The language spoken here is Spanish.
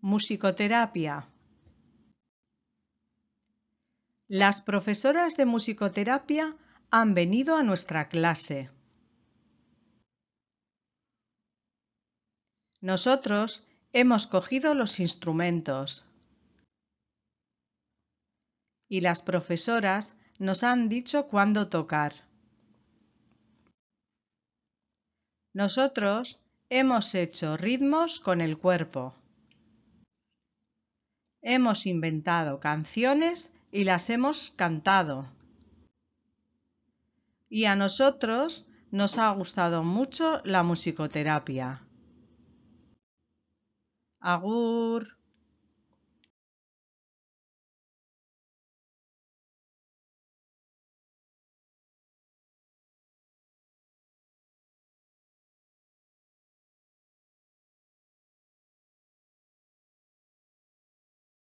Musicoterapia. Las profesoras de musicoterapia han venido a nuestra clase. Nosotros hemos cogido los instrumentos. Y las profesoras nos han dicho cuándo tocar. Nosotros hemos hecho ritmos con el cuerpo hemos inventado canciones y las hemos cantado. Y a nosotros nos ha gustado mucho la musicoterapia. Agur.